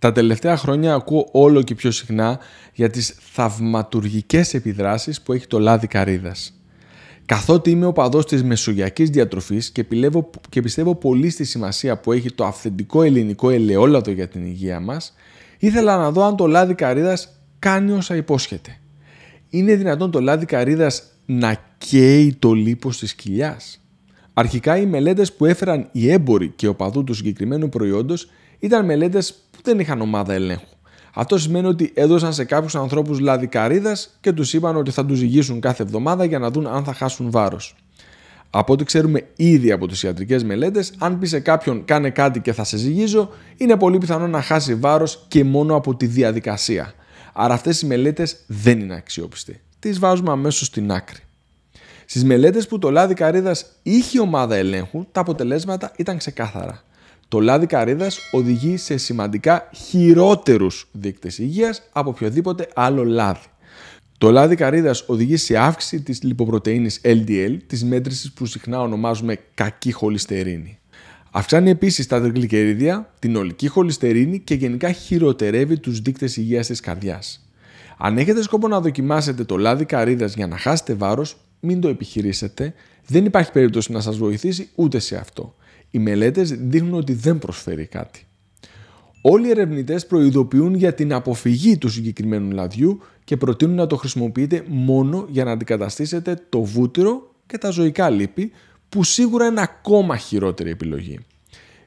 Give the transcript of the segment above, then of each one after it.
Τα τελευταία χρόνια ακούω όλο και πιο συχνά για τις θαυματουργικές επιδράσεις που έχει το λάδι καρύδας. Καθότι είμαι ο παδός της μεσογειακής διατροφής και, και πιστεύω πολύ στη σημασία που έχει το αυθεντικό ελληνικό ελαιόλαδο για την υγεία μας, ήθελα να δω αν το λάδι καρύδας κάνει όσα υπόσχεται. Είναι δυνατόν το λάδι καρύδας να καίει το λίπος της κοιλιάς. Αρχικά οι μελέτες που έφεραν οι έμποροι και ο παδού του συγκεκριμένου προϊόντος ήταν μελέτες δεν είχαν ομάδα ελέγχου. Αυτό σημαίνει ότι έδωσαν σε κάποιους ανθρώπους λάδι καρύδα και τους είπαν ότι θα τους ζυγίσουν κάθε εβδομάδα για να δουν αν θα χάσουν βάρος. Από ό,τι ξέρουμε ήδη από τις ιατρικές μελέτες, αν πει σε κάποιον κάνε κάτι και θα σε ζυγίζω, είναι πολύ πιθανό να χάσει βάρος και μόνο από τη διαδικασία. Άρα αυτές οι μελέτες δεν είναι αξιόπιστες. Τις βάζουμε αμέσως στην άκρη. Στις μελέτες που το λάδι καρύδα είχε ομάδα ελέγχου, τα αποτελέσματα ήταν ξεκάθαρα. Το λάδι καρύδας οδηγεί σε σημαντικά χειρότερους δείκτες υγείας από οποιοδήποτε άλλο λάδι. Το λάδι καρύδας οδηγεί σε αύξηση της λιποπρωτεΐνης LDL, της μέτρησης που συχνά ονομάζουμε κακή χολυστερίνη. Αυξάνει επίσης τα τριγλικερίδια, την ολική χολυστερίνη και γενικά χειροτερεύει τους δείκτες υγείας της καρδιάς. Αν έχετε σκοπό να δοκιμάσετε το λάδι καρύδας για να χάσετε βάρος, μην το επιχειρήσετε, δεν υπάρχει περίπτωση να σας βοηθήσει ούτε σε αυτό. Οι μελέτες δείχνουν ότι δεν προσφέρει κάτι. Όλοι οι ερευνητές προειδοποιούν για την αποφυγή του συγκεκριμένου λαδιού και προτείνουν να το χρησιμοποιείτε μόνο για να αντικαταστήσετε το βούτυρο και τα ζωικά λίπη, που σίγουρα είναι ακόμα χειρότερη επιλογή.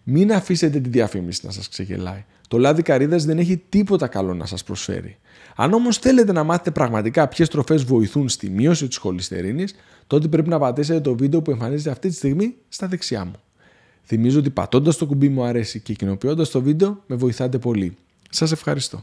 Μην αφήσετε τη διαφήμιση να σας ξεγελάει. Το λάδι καρύδας δεν έχει τίποτα καλό να σας προσφέρει. Αν όμως θέλετε να μάθετε πραγματικά ποιες τροφές βοηθούν στη μείωση της χολυστερίνης, τότε πρέπει να πατήσετε το βίντεο που εμφανίζεται αυτή τη στιγμή στα δεξιά μου. Θυμίζω ότι πατώντας το κουμπί μου αρέσει και κοινοποιώντας το βίντεο με βοηθάτε πολύ. Σας ευχαριστώ.